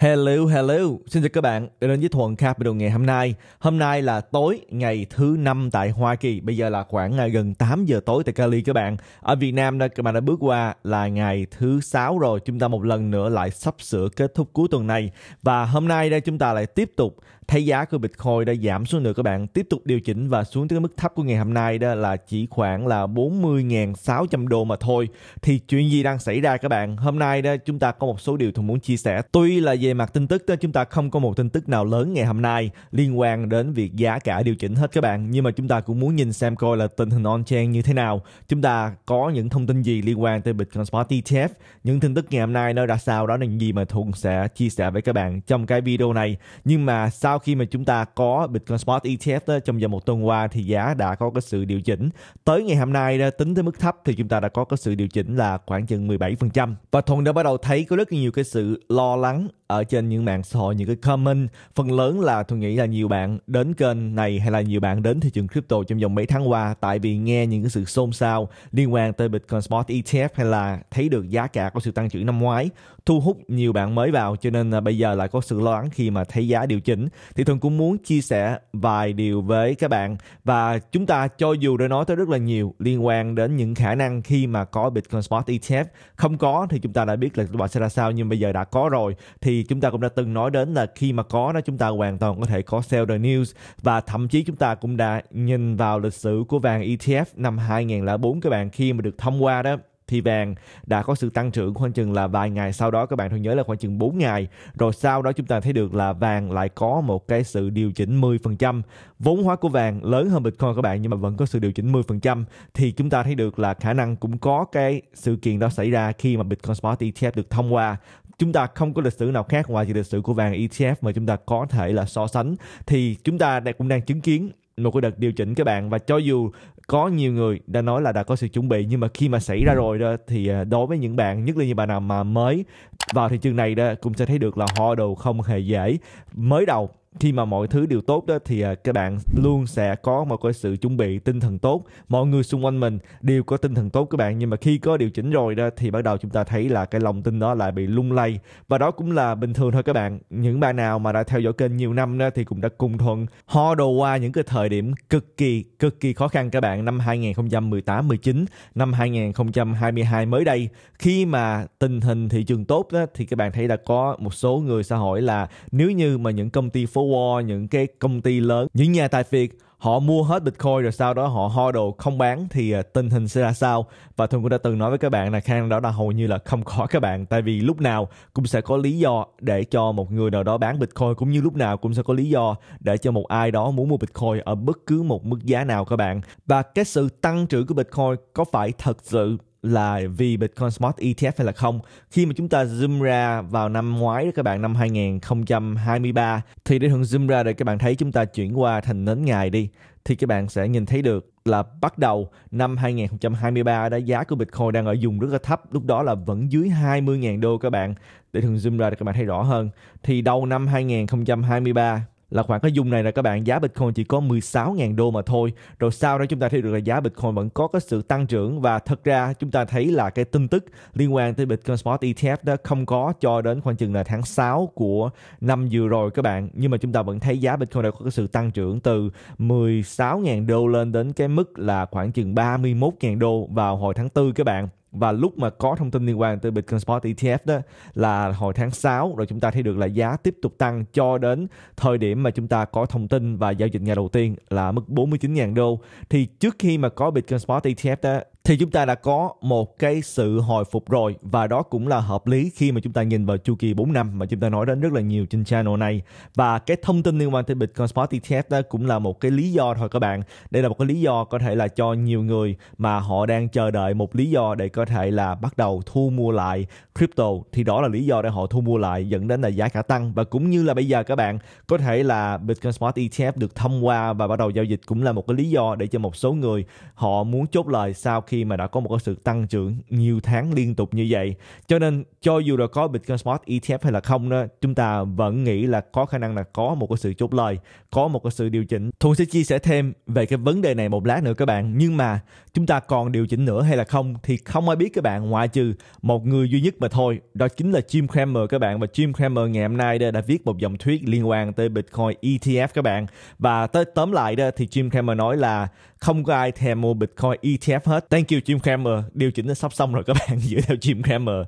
Hello, hello. Xin chào các bạn đã đến với Thuần đầu ngày hôm nay. Hôm nay là tối ngày thứ năm tại Hoa Kỳ. Bây giờ là khoảng ngày gần 8 giờ tối tại Cali các bạn. Ở Việt Nam đây, các bạn đã bước qua là ngày thứ sáu rồi. Chúng ta một lần nữa lại sắp sửa kết thúc cuối tuần này. Và hôm nay đây chúng ta lại tiếp tục thấy giá của Bitcoin đã giảm xuống nữa các bạn. Tiếp tục điều chỉnh và xuống tới cái mức thấp của ngày hôm nay đó là chỉ khoảng là 40.600 đô mà thôi. Thì chuyện gì đang xảy ra các bạn? Hôm nay đó chúng ta có một số điều tôi muốn chia sẻ. Tuy là về về mặt tin tức chúng ta không có một tin tức nào lớn ngày hôm nay liên quan đến việc giá cả điều chỉnh hết các bạn nhưng mà chúng ta cũng muốn nhìn xem coi là tình hình on chain như thế nào chúng ta có những thông tin gì liên quan tới Bitcoin Spot ETF những tin tức ngày hôm nay nó ra sao đó là những gì mà Thuận sẽ chia sẻ với các bạn trong cái video này nhưng mà sau khi mà chúng ta có Bitcoin Spot ETF đó, trong vòng một tuần qua thì giá đã có cái sự điều chỉnh tới ngày hôm nay đó, tính tới mức thấp thì chúng ta đã có cái sự điều chỉnh là khoảng chừng 17% và Thuận đã bắt đầu thấy có rất nhiều cái sự lo lắng ở trên những mạng xã hội những cái comment phần lớn là tôi nghĩ là nhiều bạn đến kênh này hay là nhiều bạn đến thị trường crypto trong vòng mấy tháng qua tại vì nghe những cái sự xôn xao liên quan tới Bitcoin Spot ETF hay là thấy được giá cả có sự tăng trưởng năm ngoái thu hút nhiều bạn mới vào cho nên à, bây giờ lại có sự lo lắng khi mà thấy giá điều chỉnh thì thường cũng muốn chia sẻ vài điều với các bạn và chúng ta cho dù đã nói tới rất là nhiều liên quan đến những khả năng khi mà có Bitcoin Spot ETF không có thì chúng ta đã biết là kết quả sẽ ra sao nhưng bây giờ đã có rồi thì chúng ta cũng đã từng nói đến là khi mà có đó chúng ta hoàn toàn có thể có sell the news và thậm chí chúng ta cũng đã nhìn vào lịch sử của vàng ETF năm 2004 các bạn khi mà được thông qua đó thì vàng đã có sự tăng trưởng khoảng chừng là vài ngày sau đó các bạn thường nhớ là khoảng chừng 4 ngày rồi sau đó chúng ta thấy được là vàng lại có một cái sự điều chỉnh 10% vốn hóa của vàng lớn hơn Bitcoin các bạn nhưng mà vẫn có sự điều chỉnh 10% thì chúng ta thấy được là khả năng cũng có cái sự kiện đó xảy ra khi mà Bitcoin Spot ETF được thông qua chúng ta không có lịch sử nào khác ngoài chỉ lịch sử của vàng ETF mà chúng ta có thể là so sánh thì chúng ta cũng đang chứng kiến một cái đợt điều chỉnh các bạn và cho dù có nhiều người đã nói là đã có sự chuẩn bị nhưng mà khi mà xảy ra ừ. rồi đó thì à, đối với những bạn nhất là những bạn nào mà mới vào thị trường này đó cũng sẽ thấy được là họ đồ không hề dễ mới đầu khi mà mọi thứ đều tốt đó thì à, các bạn luôn sẽ có một cái sự chuẩn bị tinh thần tốt mọi người xung quanh mình đều có tinh thần tốt các bạn nhưng mà khi có điều chỉnh rồi đó thì bắt đầu chúng ta thấy là cái lòng tin đó lại bị lung lay và đó cũng là bình thường thôi các bạn những bạn nào mà đã theo dõi kênh nhiều năm đó thì cũng đã cùng thuận ho đồ qua những cái thời điểm cực kỳ cực kỳ khó khăn các bạn năm 2018 19 năm 2022 mới đây khi mà tình hình thị trường tốt đó thì các bạn thấy đã có một số người xã hội là nếu như mà những công ty phố war những cái công ty lớn những nhà tài phiệt họ mua hết bitcoin rồi sau đó họ ho đồ không bán thì à, tình hình sẽ ra sao và thường cũng đã từng nói với các bạn là khang đó là hầu như là không có các bạn tại vì lúc nào cũng sẽ có lý do để cho một người nào đó bán bitcoin cũng như lúc nào cũng sẽ có lý do để cho một ai đó muốn mua bitcoin ở bất cứ một mức giá nào các bạn và cái sự tăng trưởng của bitcoin có phải thật sự là vì Bitcoin Spot ETF hay là không. Khi mà chúng ta zoom ra vào năm ngoái đó các bạn năm 2023 thì để hưởng zoom ra để các bạn thấy chúng ta chuyển qua thành nến ngày đi thì các bạn sẽ nhìn thấy được là bắt đầu năm 2023 đã giá của Bitcoin đang ở vùng rất là thấp, lúc đó là vẫn dưới 20.000 đô các bạn. Để thường zoom ra để các bạn thấy rõ hơn. Thì đầu năm 2023 là khoảng cái dung này là các bạn giá Bitcoin chỉ có 16.000 đô mà thôi. Rồi sau đó chúng ta thấy được là giá Bitcoin vẫn có cái sự tăng trưởng và thật ra chúng ta thấy là cái tin tức liên quan tới Bitcoin Spot ETF đó không có cho đến khoảng chừng là tháng 6 của năm vừa rồi các bạn. Nhưng mà chúng ta vẫn thấy giá Bitcoin đã có cái sự tăng trưởng từ 16.000 đô lên đến cái mức là khoảng chừng 31.000 đô vào hồi tháng 4 các bạn và lúc mà có thông tin liên quan tới Bitcoin Spot ETF đó là hồi tháng 6 rồi chúng ta thấy được là giá tiếp tục tăng cho đến thời điểm mà chúng ta có thông tin và giao dịch ngày đầu tiên là mức 49.000 đô thì trước khi mà có Bitcoin Spot ETF đó thì chúng ta đã có một cái sự hồi phục rồi và đó cũng là hợp lý khi mà chúng ta nhìn vào chu kỳ 4 năm mà chúng ta nói đến rất là nhiều trên channel này và cái thông tin liên quan tới Bitcoin Spot ETF đó cũng là một cái lý do thôi các bạn đây là một cái lý do có thể là cho nhiều người mà họ đang chờ đợi một lý do để có thể là bắt đầu thu mua lại crypto thì đó là lý do để họ thu mua lại dẫn đến là giá cả tăng và cũng như là bây giờ các bạn có thể là Bitcoin Spot ETF được thông qua và bắt đầu giao dịch cũng là một cái lý do để cho một số người họ muốn chốt lời sau khi khi mà đã có một cái sự tăng trưởng nhiều tháng liên tục như vậy cho nên cho dù là có Bitcoin Smart ETF hay là không đó chúng ta vẫn nghĩ là có khả năng là có một cái sự chốt lời có một cái sự điều chỉnh Thuận sẽ chia sẻ thêm về cái vấn đề này một lát nữa các bạn nhưng mà chúng ta còn điều chỉnh nữa hay là không thì không ai biết các bạn ngoại trừ một người duy nhất mà thôi đó chính là Jim Cramer các bạn và Jim Cramer ngày hôm nay đã viết một dòng thuyết liên quan tới Bitcoin ETF các bạn và tới tóm lại đó thì Jim Cramer nói là không có ai thèm mua Bitcoin ETF hết. Thank kêu Jim Cramer điều chỉnh nó sắp xong rồi các bạn giữ theo Jim Cramer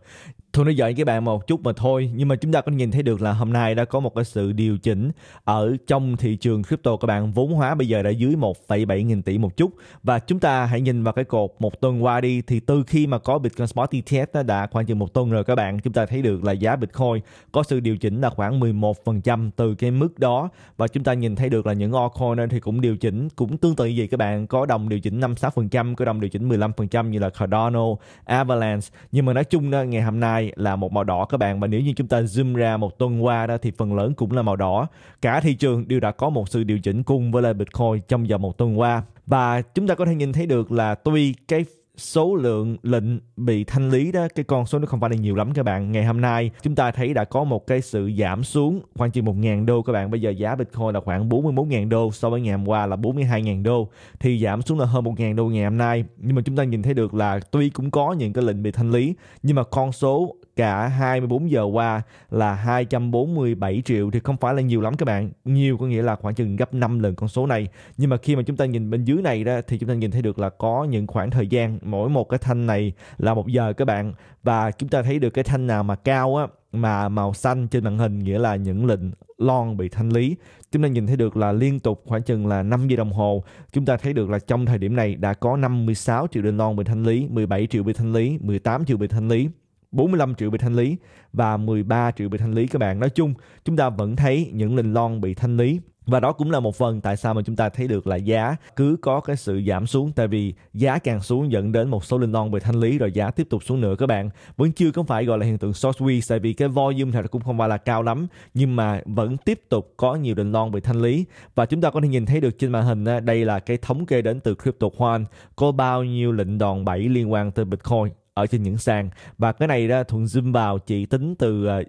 Thôi nói giỡn với bạn một chút mà thôi Nhưng mà chúng ta có nhìn thấy được là hôm nay đã có một cái sự điều chỉnh Ở trong thị trường crypto các bạn Vốn hóa bây giờ đã dưới 1,7 nghìn tỷ một chút Và chúng ta hãy nhìn vào cái cột một tuần qua đi Thì từ khi mà có Bitcoin Spot ETF đã khoảng chừng một tuần rồi các bạn Chúng ta thấy được là giá Bitcoin có sự điều chỉnh là khoảng 11% từ cái mức đó Và chúng ta nhìn thấy được là những altcoin thì cũng điều chỉnh Cũng tương tự như vậy các bạn Có đồng điều chỉnh 5-6% Có đồng điều chỉnh 15% như là Cardano, Avalanche Nhưng mà nói chung đó, ngày hôm nay Dubai là một màu đỏ các bạn và nếu như chúng ta zoom ra một tuần qua đó thì phần lớn cũng là màu đỏ. Cả thị trường đều đã có một sự điều chỉnh cùng với lại Bitcoin trong vòng một tuần qua và chúng ta có thể nhìn thấy được là tuy cái số lượng lệnh bị thanh lý đó cái con số nó không phải là nhiều lắm các bạn ngày hôm nay chúng ta thấy đã có một cái sự giảm xuống khoảng chừng một ngàn đô các bạn bây giờ giá Bitcoin là khoảng 41.000 đô so với ngày hôm qua là 42.000 đô thì giảm xuống là hơn một ngàn đô ngày hôm nay nhưng mà chúng ta nhìn thấy được là tuy cũng có những cái lệnh bị thanh lý nhưng mà con số cả 24 giờ qua là 247 triệu thì không phải là nhiều lắm các bạn. Nhiều có nghĩa là khoảng chừng gấp 5 lần con số này. Nhưng mà khi mà chúng ta nhìn bên dưới này đó thì chúng ta nhìn thấy được là có những khoảng thời gian mỗi một cái thanh này là một giờ các bạn và chúng ta thấy được cái thanh nào mà cao á mà màu xanh trên màn hình nghĩa là những lệnh lon bị thanh lý. Chúng ta nhìn thấy được là liên tục khoảng chừng là 5 giây đồng hồ, chúng ta thấy được là trong thời điểm này đã có 56 triệu lệnh lon bị thanh lý, 17 triệu bị thanh lý, 18 triệu bị thanh lý 45 triệu bị thanh lý và 13 triệu bị thanh lý các bạn. Nói chung, chúng ta vẫn thấy những linh lon bị thanh lý và đó cũng là một phần tại sao mà chúng ta thấy được là giá cứ có cái sự giảm xuống tại vì giá càng xuống dẫn đến một số linh lon bị thanh lý rồi giá tiếp tục xuống nữa các bạn vẫn chưa có phải gọi là hiện tượng short squeeze tại vì cái volume thật cũng không phải là cao lắm nhưng mà vẫn tiếp tục có nhiều linh lon bị thanh lý và chúng ta có thể nhìn thấy được trên màn hình đây là cái thống kê đến từ crypto CryptoQuant có bao nhiêu lệnh đòn bẩy liên quan tới Bitcoin ở trên những sàn và cái này đó thuận zoom vào chỉ tính từ ờ,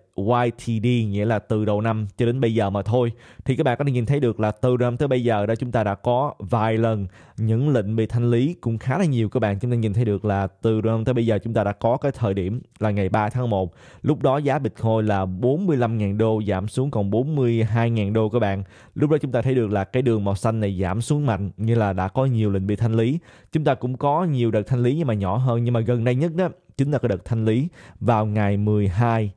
YTD nghĩa là từ đầu năm cho đến bây giờ mà thôi thì các bạn có thể nhìn thấy được là từ năm tới bây giờ đó chúng ta đã có vài lần những lệnh bị thanh lý cũng khá là nhiều các bạn chúng ta nhìn thấy được là từ đầu tới bây giờ chúng ta đã có cái thời điểm là ngày 3 tháng 1 lúc đó giá Bitcoin là 45.000 đô giảm xuống còn 42.000 đô các bạn lúc đó chúng ta thấy được là cái đường màu xanh này giảm xuống mạnh như là đã có nhiều lệnh bị thanh lý chúng ta cũng có nhiều đợt thanh lý nhưng mà nhỏ hơn nhưng mà gần đây nhất đó chính là cái đợt thanh lý vào ngày 12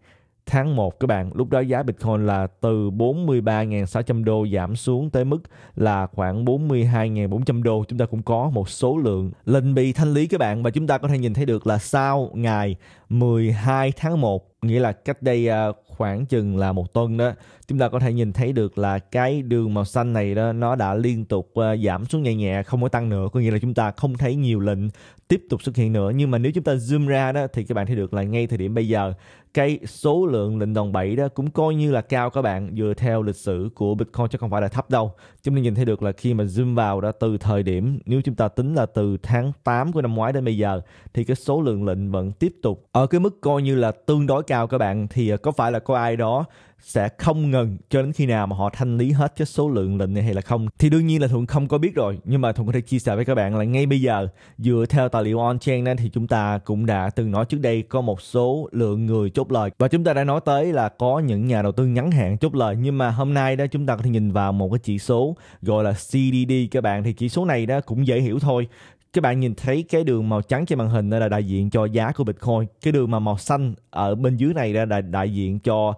tháng 1 các bạn. Lúc đó giá Bitcoin là từ 43.600 đô giảm xuống tới mức là khoảng 42.400 đô. Chúng ta cũng có một số lượng lệnh bị thanh lý các bạn và chúng ta có thể nhìn thấy được là sau ngày 12 tháng 1 nghĩa là cách đây à, khoảng chừng là một tuần đó chúng ta có thể nhìn thấy được là cái đường màu xanh này đó nó đã liên tục à, giảm xuống nhẹ nhẹ không có tăng nữa có nghĩa là chúng ta không thấy nhiều lệnh tiếp tục xuất hiện nữa nhưng mà nếu chúng ta zoom ra đó thì các bạn thấy được là ngay thời điểm bây giờ cái số lượng lệnh đòn bẩy đó cũng coi như là cao các bạn dựa theo lịch sử của Bitcoin chứ không phải là thấp đâu. Chúng ta nhìn thấy được là khi mà zoom vào đó từ thời điểm nếu chúng ta tính là từ tháng 8 của năm ngoái đến bây giờ thì cái số lượng lệnh vẫn tiếp tục ở cái mức coi như là tương đối cao các bạn thì à, có phải là có ai đó sẽ không ngừng cho đến khi nào mà họ thanh lý hết cái số lượng lệnh này hay là không thì đương nhiên là thuận không có biết rồi nhưng mà thuận có thể chia sẻ với các bạn là ngay bây giờ dựa theo tài liệu on chain thì chúng ta cũng đã từng nói trước đây có một số lượng người chốt lời và chúng ta đã nói tới là có những nhà đầu tư ngắn hạn chốt lời nhưng mà hôm nay đó chúng ta có thể nhìn vào một cái chỉ số gọi là CDD các bạn thì chỉ số này đó cũng dễ hiểu thôi các bạn nhìn thấy cái đường màu trắng trên màn hình đây là đại diện cho giá của Bitcoin cái đường mà màu xanh ở bên dưới này là đại, đại diện cho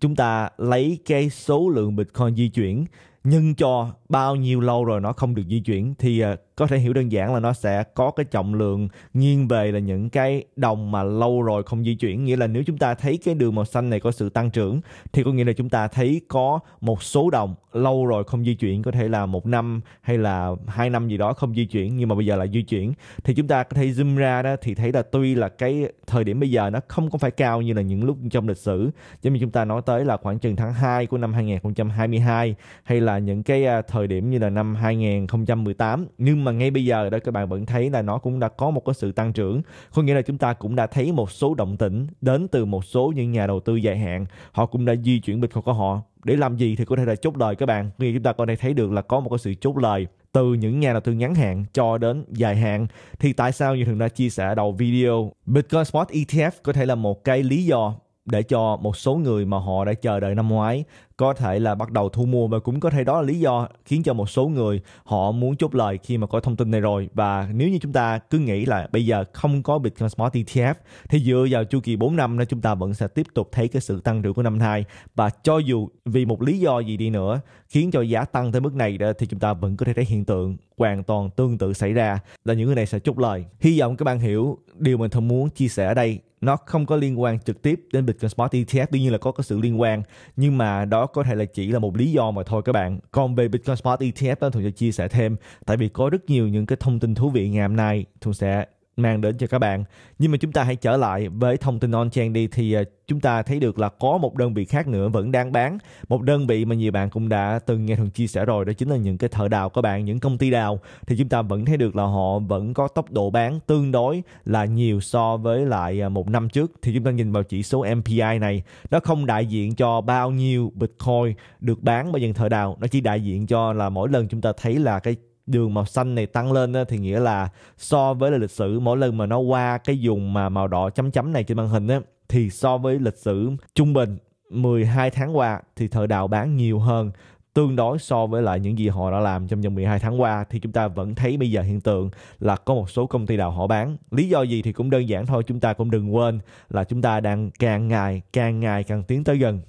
chúng ta lấy cái số lượng Bitcoin di chuyển nhân cho bao nhiêu lâu rồi nó không được di chuyển thì ờ, có thể hiểu đơn giản là nó sẽ có cái trọng lượng nghiêng về là những cái đồng mà lâu rồi không di chuyển nghĩa là nếu chúng ta thấy cái đường màu xanh này có sự tăng trưởng thì có nghĩa là chúng ta thấy có một số đồng lâu rồi không di chuyển có thể là một năm hay là hai năm gì đó không di chuyển nhưng mà bây giờ lại di chuyển thì chúng ta có thể zoom ra đó thì thấy là tuy là cái thời điểm bây giờ nó không có phải cao như là những lúc trong lịch sử giống như chúng ta nói tới là khoảng chừng tháng 2 của năm 2022 hay là những cái ờ, thời thời điểm như là năm 2018 nhưng mà ngay bây giờ đó các bạn vẫn thấy là nó cũng đã có một cái sự tăng trưởng có nghĩa là chúng ta cũng đã thấy một số động tĩnh đến từ một số những nhà đầu tư dài hạn họ cũng đã di chuyển bitcoin của họ để làm gì thì có thể là chốt lời các bạn nghĩa chúng ta có thể thấy được là có một cái sự chốt lời từ những nhà đầu tư ngắn hạn cho đến dài hạn thì tại sao như thường đã chia sẻ đầu video Bitcoin Spot ETF có thể là một cái lý do để cho một số người mà họ đã chờ đợi năm ngoái có thể là bắt đầu thu mua và cũng có thể đó là lý do khiến cho một số người họ muốn chốt lời khi mà có thông tin này rồi và nếu như chúng ta cứ nghĩ là bây giờ không có Bitcoin Smart ETF thì dựa vào chu kỳ 4 năm nên chúng ta vẫn sẽ tiếp tục thấy cái sự tăng trưởng của năm nay và cho dù vì một lý do gì đi nữa khiến cho giá tăng tới mức này đó thì chúng ta vẫn có thể thấy hiện tượng hoàn toàn tương tự xảy ra là những người này sẽ chốt lời hy vọng các bạn hiểu điều mình thường muốn chia sẻ ở đây nó không có liên quan trực tiếp đến Bitcoin Spot ETF tuy nhiên là có cái sự liên quan nhưng mà đó có thể là chỉ là một lý do mà thôi các bạn còn về Bitcoin Spot ETF đó, thường sẽ chia sẻ thêm tại vì có rất nhiều những cái thông tin thú vị ngày hôm nay thường sẽ mang đến cho các bạn. Nhưng mà chúng ta hãy trở lại với thông tin on-chain đi thì ờ, chúng ta thấy được là có một đơn vị khác nữa vẫn đang bán. Một đơn vị mà nhiều bạn cũng đã từng nghe thường chia sẻ rồi đó chính là những cái thợ đào các bạn, những công ty đào thì chúng ta vẫn thấy được là họ vẫn có tốc độ bán tương đối là nhiều so với lại ờ, một năm trước. Thì chúng ta nhìn vào chỉ số MPI này, nó không đại diện cho bao nhiêu Bitcoin được bán bởi những thợ đào, nó chỉ đại diện cho là mỗi lần chúng ta thấy là cái đường màu xanh này tăng lên thì nghĩa là so với lịch sử mỗi lần mà nó qua cái vùng mà màu đỏ chấm chấm này trên màn hình á, thì so với lịch sử trung bình 12 tháng qua thì thợ đào bán nhiều hơn tương đối so với lại những gì họ đã làm trong vòng 12 tháng qua thì chúng ta vẫn thấy bây giờ hiện tượng là có một số công ty đào họ bán. Lý do gì thì cũng đơn giản thôi, chúng ta cũng đừng quên là chúng ta đang càng ngày càng ngày càng tiến tới gần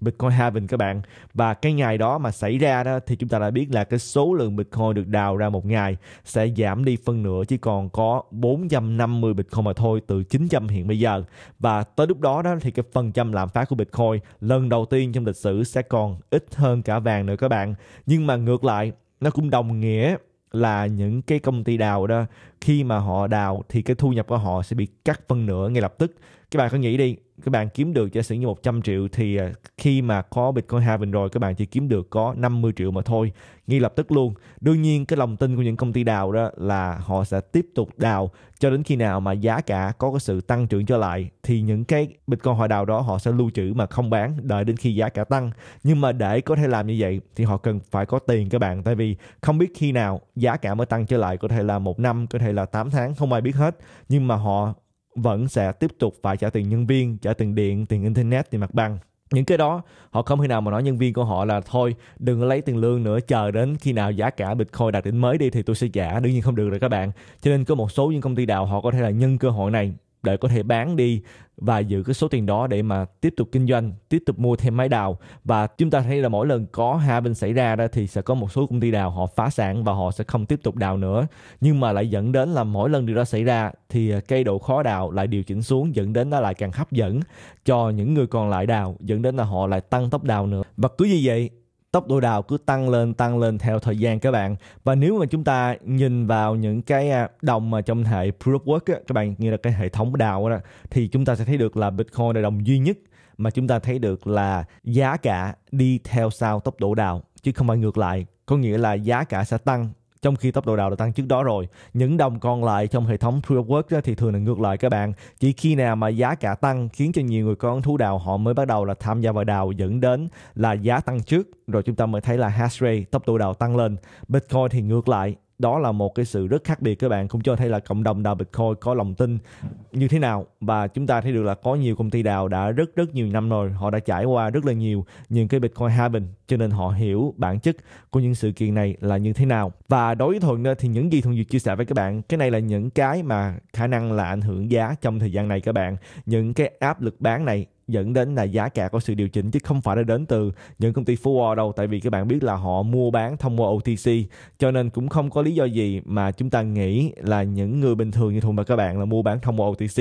Bitcoin Haven các bạn và cái ngày đó mà xảy ra đó thì chúng ta đã biết là cái số lượng Bitcoin được đào ra một ngày sẽ giảm đi phân nửa chỉ còn có 450 Bitcoin mà thôi từ 900 hiện bây giờ và tới lúc đó đó thì cái phần trăm lạm phát của Bitcoin lần đầu tiên trong lịch sử sẽ còn ít hơn cả vàng nữa các bạn nhưng mà ngược lại nó cũng đồng nghĩa là những cái công ty đào đó khi mà họ đào thì cái thu nhập của họ sẽ bị cắt phân nửa ngay lập tức các bạn có nghĩ đi các bạn kiếm được giả sử như 100 triệu thì à, khi mà có Bitcoin Haven rồi các bạn chỉ kiếm được có 50 triệu mà thôi ngay lập tức luôn đương nhiên cái lòng tin của những công ty đào đó là họ sẽ tiếp tục đào cho đến khi nào mà giá cả có cái sự tăng trưởng trở lại thì những cái Bitcoin họ đào đó họ sẽ lưu trữ mà không bán đợi đến khi giá cả tăng nhưng mà để có thể làm như vậy thì họ cần phải có tiền các bạn tại vì không biết khi nào giá cả mới tăng trở lại có thể là một năm có thể là 8 tháng không ai biết hết nhưng mà họ vẫn sẽ tiếp tục phải trả tiền nhân viên, trả tiền điện, tiền internet, tiền mặt bằng. Những cái đó họ không thể nào mà nói nhân viên của họ là thôi đừng lấy tiền lương nữa chờ đến khi nào giá cả Bitcoin đạt đỉnh mới đi thì tôi sẽ trả. Đương nhiên không được rồi các bạn. Cho nên có một số những công ty đào họ có thể là nhân cơ hội này để có thể bán đi và giữ cái số tiền đó để mà tiếp tục kinh doanh, tiếp tục mua thêm máy đào và chúng ta thấy là mỗi lần có hai bên xảy ra đó thì sẽ có một số công ty đào họ phá sản và họ sẽ không tiếp tục đào nữa nhưng mà lại dẫn đến là mỗi lần điều đó xảy ra thì à, cái độ khó đào lại điều chỉnh xuống dẫn đến nó lại càng hấp dẫn cho những người còn lại đào dẫn đến là họ lại tăng tốc đào nữa và cứ như vậy tốc độ đào cứ tăng lên tăng lên theo thời gian các bạn và nếu mà chúng ta nhìn vào những cái à, đồng mà trong hệ proof work các bạn như là cái hệ thống đào đó thì chúng ta sẽ thấy được là bitcoin là đồng duy nhất mà chúng ta thấy được là giá cả đi theo sau tốc độ đào chứ không phải ngược lại có nghĩa là giá cả sẽ tăng trong khi tốc độ đào đã tăng trước đó rồi. Những đồng còn lại trong hệ thống True Work thì thường là ngược lại các bạn. Chỉ khi nào mà giá cả tăng khiến cho nhiều người có thú đào họ mới bắt đầu là tham gia vào đào dẫn đến là giá tăng trước rồi chúng ta mới thấy là hash rate tốc độ đào tăng lên. Bitcoin thì ngược lại đó là một cái sự rất khác biệt các bạn cũng cho thấy là cộng đồng đào Bitcoin có lòng tin như thế nào và chúng ta thấy được là có nhiều công ty đào đã rất rất nhiều năm rồi họ đã trải qua rất là nhiều những cái Bitcoin hai bình cho nên họ hiểu bản chất của những sự kiện này là như thế nào và đối với Thuận ờ, thì những gì Thuận Duyệt chia sẻ với các bạn cái này là những cái mà khả năng là ảnh hưởng giá trong thời gian này các bạn những cái áp lực bán này dẫn đến là giá cả có sự điều chỉnh chứ không phải là đến từ những công ty forward đâu tại vì các bạn biết là họ mua bán thông qua OTC cho nên cũng không có lý do gì mà chúng ta nghĩ là những người bình thường như thường mà các bạn là mua bán thông qua OTC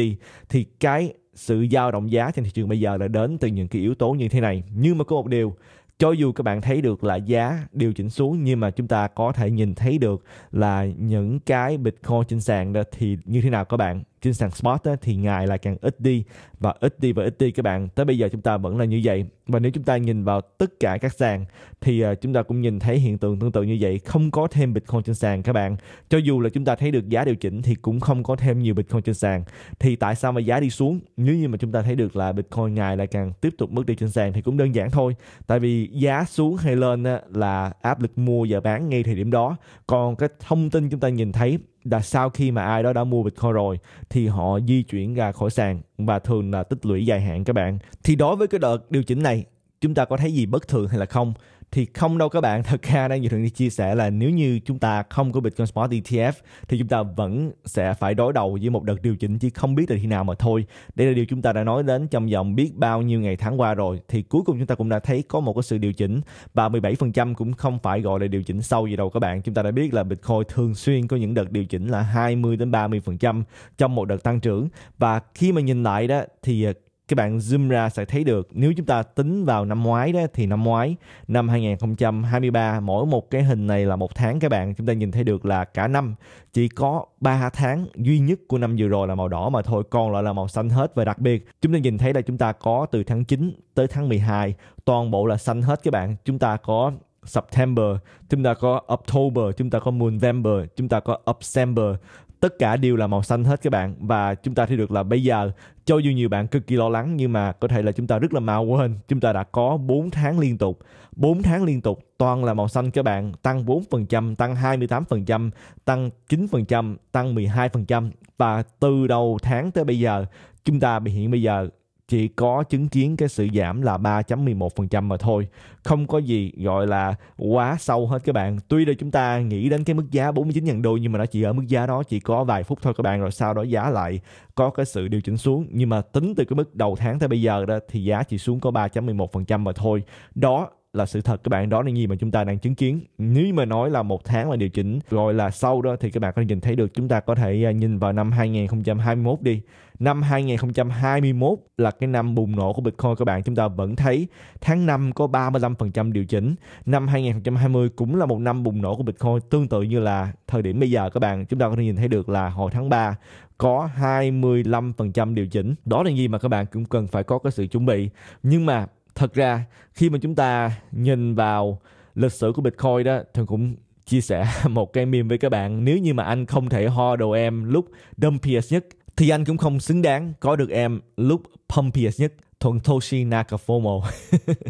thì cái sự dao động giá trên thị trường bây giờ là đến từ những cái yếu tố như thế này nhưng mà có một điều cho dù các bạn thấy được là giá điều chỉnh xuống nhưng mà chúng ta có thể nhìn thấy được là những cái bitcoin trên sàn đó thì như thế nào các bạn trên sàn spot á, thì ngày lại càng ít đi và ít đi và ít đi các bạn tới bây giờ chúng ta vẫn là như vậy và nếu chúng ta nhìn vào tất cả các sàn thì uh, chúng ta cũng nhìn thấy hiện tượng tương tự như vậy không có thêm bitcoin trên sàn các bạn cho dù là chúng ta thấy được giá điều chỉnh thì cũng không có thêm nhiều bitcoin trên sàn thì tại sao mà giá đi xuống nếu như mà chúng ta thấy được là bitcoin ngày lại càng tiếp tục mất đi trên sàn thì cũng đơn giản thôi tại vì giá xuống hay lên á, là áp lực mua và bán ngay thời điểm đó còn cái thông tin chúng ta nhìn thấy là sau khi mà ai đó đã mua Bitcoin rồi thì họ di chuyển ra khỏi sàn và thường là tích lũy dài hạn các bạn. Thì đối với cái đợt điều chỉnh này, chúng ta có thấy gì bất thường hay là không? thì không đâu các bạn thật ra đang nhiều thường đi chia sẻ là nếu như chúng ta không có Bitcoin Spot ETF thì chúng ta vẫn sẽ phải đối đầu với một đợt điều chỉnh chứ không biết là khi nào mà thôi đây là điều chúng ta đã nói đến trong vòng biết bao nhiêu ngày tháng qua rồi thì cuối cùng chúng ta cũng đã thấy có một cái sự điều chỉnh và 17% cũng không phải gọi là điều chỉnh sâu gì đâu các bạn chúng ta đã biết là Bitcoin thường xuyên có những đợt điều chỉnh là 20 đến 30% trong một đợt tăng trưởng và khi mà nhìn lại đó thì các bạn zoom ra sẽ thấy được nếu chúng ta tính vào năm ngoái đó thì năm ngoái năm 2023 mỗi một cái hình này là một tháng các bạn chúng ta nhìn thấy được là cả năm chỉ có 3 tháng duy nhất của năm vừa rồi là màu đỏ mà thôi còn lại là màu xanh hết và đặc biệt chúng ta nhìn thấy là chúng ta có từ tháng 9 tới tháng 12 toàn bộ là xanh hết các bạn chúng ta có September, chúng ta có October, chúng ta có November, chúng ta có December tất cả đều là màu xanh hết các bạn và chúng ta thấy được là bây giờ cho dù nhiều bạn cực kỳ lo lắng nhưng mà có thể là chúng ta rất là mau quên chúng ta đã có 4 tháng liên tục 4 tháng liên tục toàn là màu xanh các bạn tăng 4% tăng 28% tăng 9% tăng 12% và từ đầu tháng tới bây giờ chúng ta bị hiện bây giờ chỉ có chứng kiến cái sự giảm là 3.11% mà thôi. Không có gì gọi là quá sâu hết các bạn. Tuy là chúng ta nghĩ đến cái mức giá 49.000 đô nhưng mà nó chỉ ở mức giá đó chỉ có vài phút thôi các bạn rồi sau đó giá lại có cái sự điều chỉnh xuống nhưng mà tính từ cái mức đầu tháng tới bây giờ đó thì giá chỉ xuống có 3.11% mà thôi. Đó là sự thật các bạn đó là gì mà chúng ta đang chứng kiến nếu mà nói là một tháng là điều chỉnh rồi là sau đó thì các bạn có thể nhìn thấy được chúng ta có thể à, nhìn vào năm 2021 đi năm 2021 là cái năm bùng nổ của Bitcoin các bạn chúng ta vẫn thấy tháng 5 có 35% điều chỉnh năm 2020 cũng là một năm bùng nổ của Bitcoin tương tự như là thời điểm bây giờ các bạn chúng ta có thể nhìn thấy được là hồi tháng 3 có 25% điều chỉnh đó là gì mà các bạn cũng cần phải có cái sự chuẩn bị nhưng mà thật ra khi mà chúng ta nhìn vào lịch sử của Bitcoin đó thần cũng chia sẻ một cái meme với các bạn nếu như mà anh không thể ho đồ em lúc dumpiest nhất thì anh cũng không xứng đáng có được em lúc pumpiest nhất thuận Toshi Nakafomo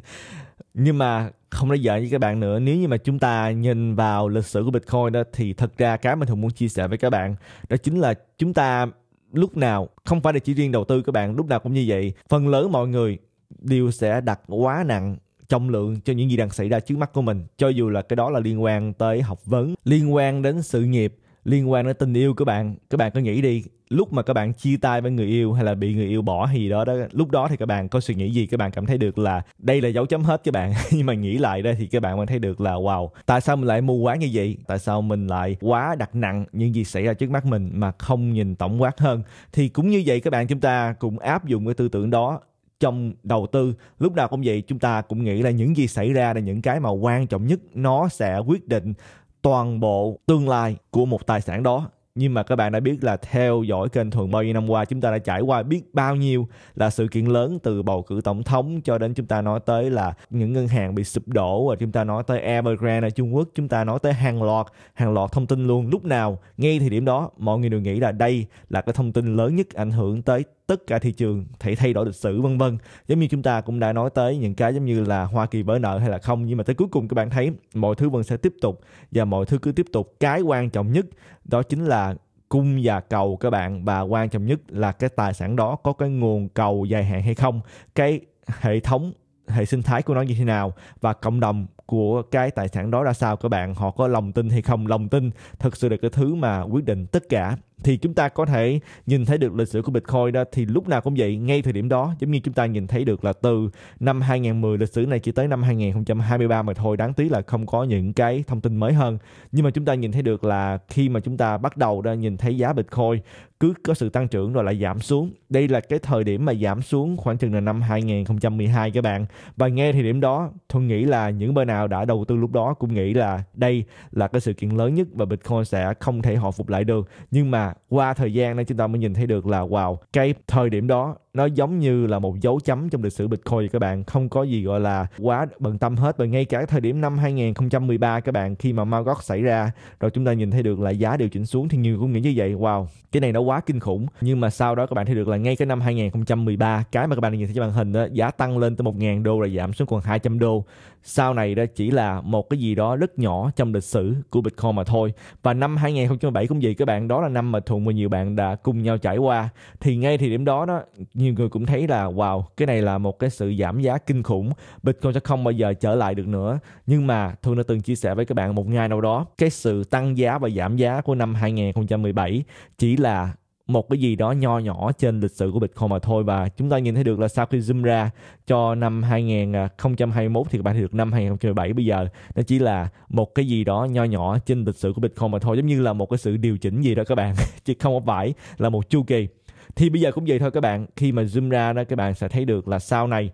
nhưng mà không nói giỡn với các bạn nữa nếu như mà chúng ta nhìn vào lịch sử của Bitcoin đó thì thật ra cái mình thường muốn chia sẻ với các bạn đó chính là chúng ta lúc nào không phải là chỉ riêng đầu tư các bạn lúc nào cũng như vậy phần lớn mọi người điều sẽ đặt quá nặng trọng lượng cho những gì đang xảy ra trước mắt của mình cho dù là cái đó là liên quan tới học vấn liên quan đến sự nghiệp liên quan đến tình yêu của bạn các bạn có nghĩ đi lúc mà các bạn chia tay với người yêu hay là bị người yêu bỏ hay gì đó đó lúc đó thì các bạn có suy nghĩ gì các bạn cảm thấy được là đây là dấu chấm hết các bạn nhưng mà nghĩ lại đây thì các bạn mới thấy được là wow tại sao mình lại mù quáng như vậy tại sao mình lại quá đặt nặng những gì xảy ra trước mắt mình mà không nhìn tổng quát hơn thì cũng như vậy các bạn chúng ta cũng áp dụng cái tư tưởng đó trong đầu tư lúc nào cũng vậy chúng ta cũng nghĩ là những gì xảy ra là những cái mà quan trọng nhất nó sẽ quyết định toàn bộ tương lai của một tài sản đó nhưng mà các bạn đã biết là theo dõi kênh thường bao nhiêu năm qua chúng ta đã trải qua biết bao nhiêu là sự kiện lớn từ bầu cử tổng thống cho đến chúng ta nói tới là những ngân hàng bị sụp đổ và chúng ta nói tới Evergrande ở Trung Quốc chúng ta nói tới hàng loạt hàng loạt thông tin luôn lúc nào ngay thời điểm đó mọi người đều nghĩ là đây là cái thông tin lớn nhất ảnh hưởng tới tất cả thị trường thể thay đổi lịch sử vân vân giống như chúng ta cũng đã nói tới những cái giống như là Hoa Kỳ vỡ nợ hay là không nhưng mà tới cuối cùng các bạn thấy mọi thứ vẫn sẽ tiếp tục và mọi thứ cứ tiếp tục cái quan trọng nhất đó chính là cung và cầu các bạn và quan trọng nhất là cái tài sản đó có cái nguồn cầu dài hạn hay không cái hệ thống hệ sinh thái của nó như thế nào và cộng đồng của cái tài sản đó ra sao các bạn họ có lòng tin hay không lòng tin Thực sự là cái thứ mà quyết định tất cả thì chúng ta có thể nhìn thấy được lịch sử của Bitcoin đó thì lúc nào cũng vậy ngay thời điểm đó giống như chúng ta nhìn thấy được là từ năm 2010 lịch sử này chỉ tới năm 2023 mà thôi đáng tiếc là không có những cái thông tin mới hơn nhưng mà chúng ta nhìn thấy được là khi mà chúng ta bắt đầu ra nhìn thấy giá Bitcoin cứ có sự tăng trưởng rồi lại giảm xuống đây là cái thời điểm mà giảm xuống khoảng chừng là năm 2012 các bạn và nghe thời điểm đó tôi nghĩ là những bên nào đã đầu tư lúc đó cũng nghĩ là đây là cái sự kiện lớn nhất và Bitcoin sẽ không thể hồi phục lại được nhưng mà qua thời gian này chúng ta mới nhìn thấy được là wow cái thời điểm đó nó giống như là một dấu chấm trong lịch sử Bitcoin các bạn không có gì gọi là quá bận tâm hết và ngay cả thời điểm năm 2013 các bạn khi mà Magog xảy ra rồi chúng ta nhìn thấy được là giá điều chỉnh xuống thì nhiều cũng nghĩ như vậy wow cái này nó quá kinh khủng nhưng mà sau đó các bạn thấy được là ngay cái năm 2013 cái mà các bạn nhìn thấy trên màn hình đó giá tăng lên tới 1.000 đô rồi giảm xuống còn 200 đô sau này đó chỉ là một cái gì đó rất nhỏ trong lịch sử của Bitcoin mà thôi và năm 2007 cũng vậy các bạn đó là năm mà Thuận và nhiều bạn đã cùng nhau trải qua thì ngay thời điểm đó đó nhiều người cũng thấy là wow cái này là một cái sự giảm giá kinh khủng bitcoin sẽ không bao giờ trở lại được nữa nhưng mà tôi đã từng chia sẻ với các bạn một ngày nào đó cái sự tăng giá và giảm giá của năm 2017 chỉ là một cái gì đó nho nhỏ trên lịch sử của Bitcoin mà thôi và chúng ta nhìn thấy được là sau khi zoom ra cho năm 2021 thì các bạn thấy được năm 2017 bây giờ nó chỉ là một cái gì đó nho nhỏ trên lịch sử của Bitcoin mà thôi giống như là một cái sự điều chỉnh gì đó các bạn chứ không phải là một chu kỳ thì bây giờ cũng vậy thôi các bạn khi mà zoom ra đó các bạn sẽ thấy được là sau này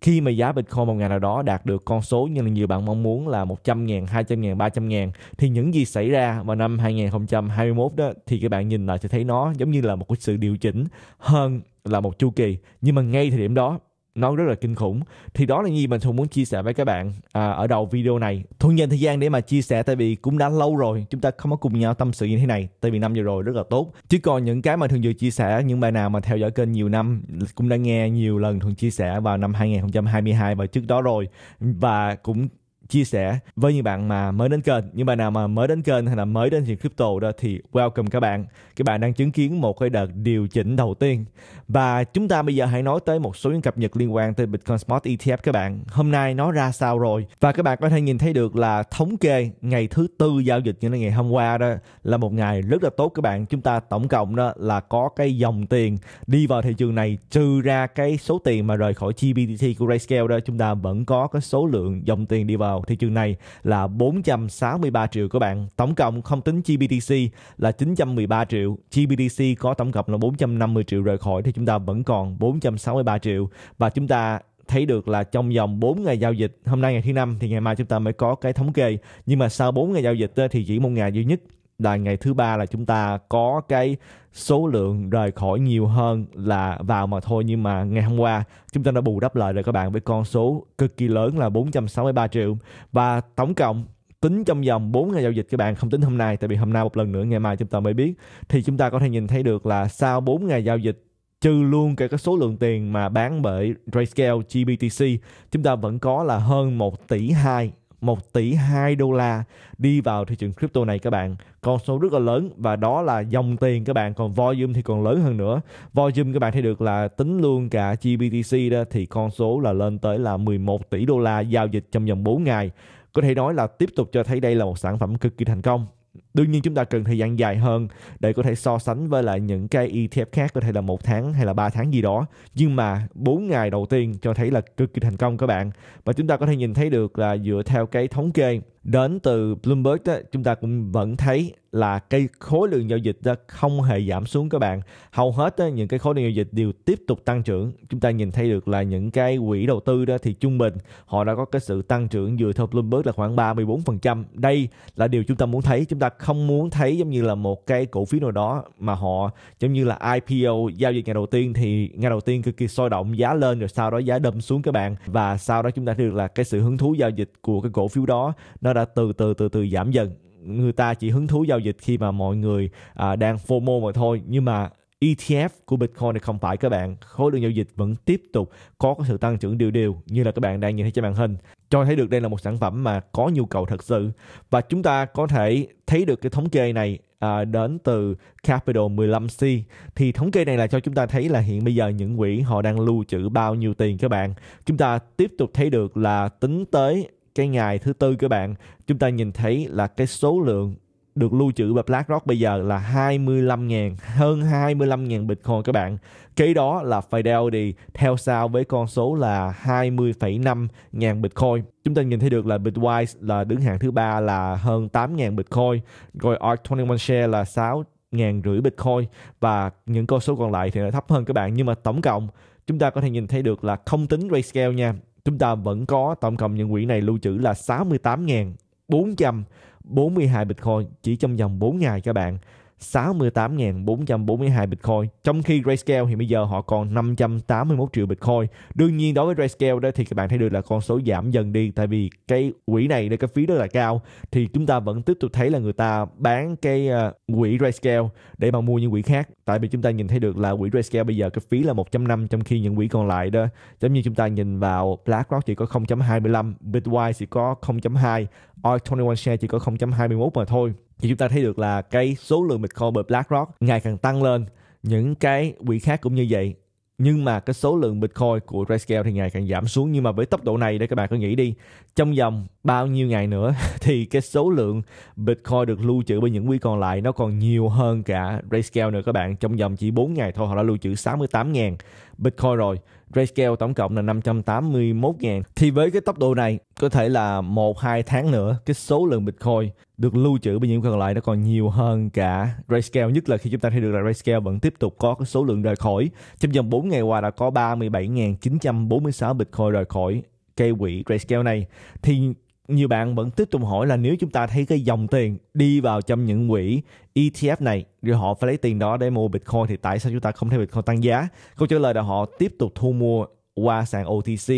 khi mà giá Bitcoin một ngày nào đó đạt được con số như là nhiều bạn mong muốn là 100 ngàn, 200 ngàn, 300 ngàn thì những gì xảy ra vào năm 2021 đó thì các bạn nhìn lại sẽ thấy nó giống như là một cái sự điều chỉnh hơn là một chu kỳ nhưng mà ngay thời điểm đó nó rất là kinh khủng thì đó là gì mình thường muốn chia sẻ với các bạn à, ở đầu video này thuận dành thời gian để mà chia sẻ tại vì cũng đã lâu rồi chúng ta không có cùng nhau tâm sự như thế này tại vì năm giờ rồi rất là tốt chứ còn những cái mà thường vừa chia sẻ những bạn nào mà theo dõi kênh nhiều năm cũng đã nghe nhiều lần thường chia sẻ vào năm 2022 và trước đó rồi và cũng chia sẻ với những bạn mà mới đến kênh những bạn nào mà mới đến kênh hay là mới đến thị crypto đó thì welcome các bạn các bạn đang chứng kiến một cái đợt điều chỉnh đầu tiên và chúng ta bây giờ hãy nói tới một số những cập nhật liên quan tới Bitcoin Spot ETF các bạn hôm nay nó ra sao rồi và các bạn có thể nhìn thấy được là thống kê ngày thứ tư giao dịch như là ngày hôm qua đó là một ngày rất là tốt các bạn chúng ta tổng cộng đó là có cái dòng tiền đi vào thị trường này trừ ra cái số tiền mà rời khỏi GBTC của Grayscale đó chúng ta vẫn có cái số lượng dòng tiền đi vào vào thị trường này là 463 triệu các bạn. Tổng cộng không tính GBTC là 913 triệu. GBTC có tổng cộng là 450 triệu rời khỏi thì chúng ta vẫn còn 463 triệu và chúng ta thấy được là trong vòng 4 ngày giao dịch hôm nay ngày thứ năm thì ngày mai chúng ta mới có cái thống kê nhưng mà sau 4 ngày giao dịch thì chỉ một ngày duy nhất là ngày thứ ba là chúng ta có cái số lượng rời khỏi nhiều hơn là vào mà thôi nhưng mà ngày hôm qua chúng ta đã bù đắp lại rồi các bạn với con số cực kỳ lớn là 463 triệu và tổng cộng tính trong vòng 4 ngày giao dịch các bạn không tính hôm nay tại vì hôm nay một lần nữa ngày mai chúng ta mới biết thì chúng ta có thể nhìn thấy được là sau 4 ngày giao dịch trừ luôn cả cái số lượng tiền mà bán bởi Grayscale GBTC chúng ta vẫn có là hơn 1 tỷ 2 1 tỷ 2 đô la đi vào thị trường crypto này các bạn. Con số rất là lớn và đó là dòng tiền các bạn. Còn volume thì còn lớn hơn nữa. Volume các bạn thấy được là tính luôn cả GBTC đó thì con số là lên tới là 11 tỷ đô la giao dịch trong vòng 4 ngày. Có thể nói là tiếp tục cho thấy đây là một sản phẩm cực kỳ thành công đương nhiên chúng ta cần thời gian dài hơn để có thể so sánh với lại những cái ETF khác có thể là một tháng hay là 3 tháng gì đó nhưng mà 4 ngày đầu tiên cho thấy là cực kỳ thành công các bạn và chúng ta có thể nhìn thấy được là dựa theo cái thống kê đến từ Bloomberg đó, chúng ta cũng vẫn thấy là cái khối lượng giao dịch đó không hề giảm xuống các bạn hầu hết đó, những cái khối lượng giao dịch đều tiếp tục tăng trưởng chúng ta nhìn thấy được là những cái quỹ đầu tư đó thì trung bình họ đã có cái sự tăng trưởng dựa theo Bloomberg là khoảng 34% đây là điều chúng ta muốn thấy chúng ta không muốn thấy giống như là một cái cổ phiếu nào đó mà họ giống như là IPO giao dịch ngày đầu tiên thì ngày đầu tiên cực kỳ sôi động giá lên rồi sau đó giá đâm xuống các bạn và sau đó chúng ta thấy được là cái sự hứng thú giao dịch của cái cổ phiếu đó nó đã từ từ từ từ giảm dần người ta chỉ hứng thú giao dịch khi mà mọi người à, đang FOMO mà thôi nhưng mà ETF của Bitcoin thì không phải các bạn khối lượng giao dịch vẫn tiếp tục có sự tăng trưởng đều đều như là các bạn đang nhìn thấy trên màn hình cho thấy được đây là một sản phẩm mà có nhu cầu thật sự và chúng ta có thể thấy được cái thống kê này à, đến từ Capital 15C thì thống kê này là cho chúng ta thấy là hiện bây giờ những quỹ họ đang lưu trữ bao nhiêu tiền các bạn chúng ta tiếp tục thấy được là tính tới cái ngày thứ tư các bạn chúng ta nhìn thấy là cái số lượng được lưu trữ bởi BlackRock bây giờ là 25.000, hơn 25.000 Bitcoin các bạn. Kế đó là Fidelity theo sau với con số là 20,5 ngàn Bitcoin. Chúng ta nhìn thấy được là Bitwise là đứng hạng thứ ba là hơn 8.000 Bitcoin, rồi ARK21 Share là 6 ngàn rưỡi Bitcoin và những con số còn lại thì nó thấp hơn các bạn nhưng mà tổng cộng chúng ta có thể nhìn thấy được là không tính RayScale nha chúng ta vẫn có tổng cộng những quỹ này lưu trữ là 68.400 42 Bitcoin chỉ trong vòng 4 ngày các bạn. 68.442 Bitcoin. Trong khi Grayscale thì bây giờ họ còn 581 triệu Bitcoin. Đương nhiên đối với Grayscale đó thì các bạn thấy được là con số giảm dần đi tại vì cái quỹ này cái phí rất là cao thì chúng ta vẫn tiếp tục thấy là người ta bán cái ờ, quỹ Grayscale để mà mua những quỹ khác. Tại vì chúng ta nhìn thấy được là quỹ Grayscale bây giờ cái phí là 1.5 trong khi những quỹ còn lại đó giống như chúng ta nhìn vào BlackRock chỉ có 0.25, Bitwise chỉ có 0.2, Oil 21 Share chỉ có 0.21 mà thôi thì chúng ta thấy được là cái số lượng Bitcoin bởi BlackRock ngày càng tăng lên những cái quỹ khác cũng như vậy nhưng mà cái số lượng Bitcoin của Grayscale thì ngày càng giảm xuống nhưng mà với tốc độ này để các bạn cứ nghĩ đi trong vòng bao nhiêu ngày nữa thì cái số lượng Bitcoin được lưu trữ bởi những quỹ còn lại nó còn nhiều hơn cả Grayscale nữa các bạn trong vòng chỉ 4 ngày thôi họ đã lưu trữ 68.000 Bitcoin rồi Grayscale tổng cộng là 581 000 Thì với cái tốc độ này, có thể là 1-2 tháng nữa, cái số lượng Bitcoin được lưu trữ bởi những còn lại nó còn nhiều hơn cả Grayscale. Nhất là khi chúng ta thấy được là Grayscale vẫn tiếp tục có cái số lượng rời khỏi. Trong vòng 4 ngày qua đã có 37.946 Bitcoin rời khỏi cây quỹ Grayscale này. Thì nhiều bạn vẫn tiếp tục hỏi là nếu chúng ta thấy cái dòng tiền đi vào trong những quỹ ETF này rồi họ phải lấy tiền đó để mua Bitcoin thì tại sao chúng ta không thấy Bitcoin tăng giá? Câu trả lời là họ tiếp tục thu mua qua sàn OTC.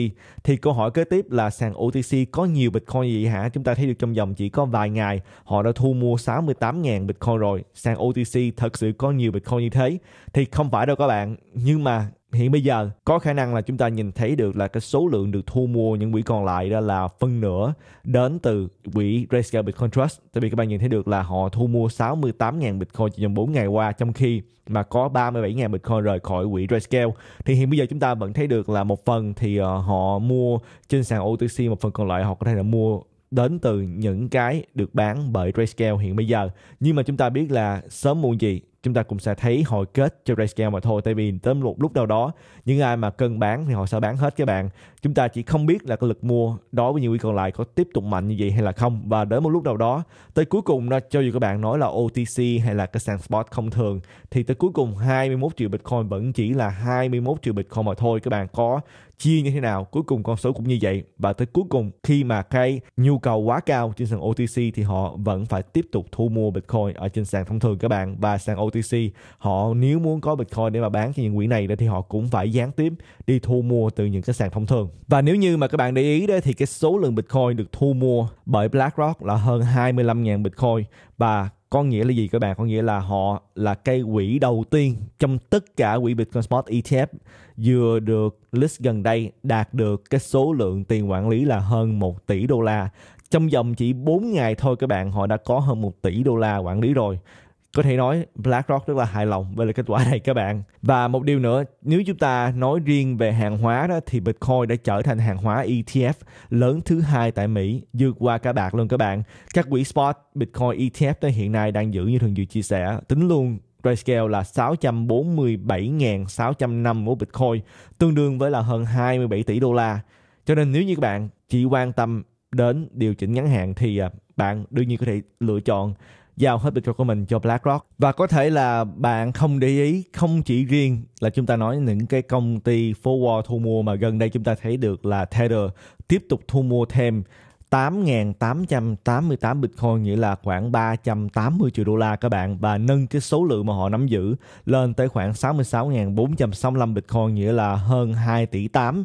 Thì câu hỏi kế tiếp là sàn OTC có nhiều Bitcoin gì hả? Chúng ta thấy được trong dòng chỉ có vài ngày họ đã thu mua 68.000 Bitcoin rồi. Sàn OTC thật sự có nhiều Bitcoin như thế? Thì không phải đâu các bạn. Nhưng mà hiện bây giờ có khả năng là chúng ta nhìn thấy được là cái số lượng được thu mua những quỹ còn lại đó là phân nửa đến từ quỹ Grayscale Bitcoin Trust. Tại vì các bạn nhìn thấy được là họ thu mua 68.000 Bitcoin chỉ trong 4 ngày qua trong khi mà có 37.000 Bitcoin rời khỏi quỹ Grayscale. Thì hiện bây giờ chúng ta vẫn thấy được là một phần thì ờ, họ mua trên sàn OTC, một phần còn lại họ có thể là mua đến từ những cái được bán bởi Grayscale hiện bây giờ. Nhưng mà chúng ta biết là sớm muộn gì chúng ta cũng sẽ thấy hồi kết cho Grayscale mà thôi tại vì tới một lúc nào đó những ai mà cần bán thì họ sẽ bán hết các bạn chúng ta chỉ không biết là cái lực mua đối với những quỹ còn lại có tiếp tục mạnh như vậy hay là không và đến một lúc nào đó tới cuối cùng đó cho dù các bạn nói là OTC hay là cái sàn spot không thường thì tới cuối cùng 21 triệu Bitcoin vẫn chỉ là 21 triệu Bitcoin mà thôi các bạn có chia như thế nào cuối cùng con số cũng như vậy và tới cuối cùng khi mà cái nhu cầu quá cao trên sàn OTC thì họ vẫn phải tiếp tục thu mua Bitcoin ở trên sàn thông thường các bạn và sàn OTC OTC họ nếu muốn có Bitcoin để mà bán cho những quỹ này thì họ cũng phải gián tiếp đi thu mua từ những cái sàn thông thường và nếu như mà các bạn để ý đấy thì cái số lượng Bitcoin được thu mua bởi BlackRock là hơn 25.000 Bitcoin và có nghĩa là gì các bạn có nghĩa là họ là cây quỹ đầu tiên trong tất cả quỹ Bitcoin Spot ETF vừa được list gần đây đạt được cái số lượng tiền quản lý là hơn 1 tỷ đô la trong vòng chỉ 4 ngày thôi các bạn họ đã có hơn 1 tỷ đô la quản lý rồi có thể nói BlackRock rất là hài lòng với lại kết quả này các bạn. Và một điều nữa, nếu chúng ta nói riêng về hàng hóa đó thì Bitcoin đã trở thành hàng hóa ETF lớn thứ hai tại Mỹ, vượt qua cả bạc luôn các bạn. Các quỹ spot Bitcoin ETF tới hiện nay đang giữ như thường dự chia sẻ, tính luôn Grayscale là 647.650 Bitcoin, tương đương với là hơn 27 tỷ đô la. Cho nên nếu như các bạn chỉ quan tâm đến điều chỉnh ngắn hạn thì à, bạn đương nhiên có thể lựa chọn giao hết Bitcoin của mình cho BlackRock và có thể là bạn không để ý không chỉ riêng là chúng ta nói những cái công ty forward thu mua mà gần đây chúng ta thấy được là Tether tiếp tục thu mua thêm 8.888 Bitcoin nghĩa là khoảng 380 triệu đô la các bạn và nâng cái số lượng mà họ nắm giữ lên tới khoảng 66.465 Bitcoin nghĩa là hơn 2 tỷ 8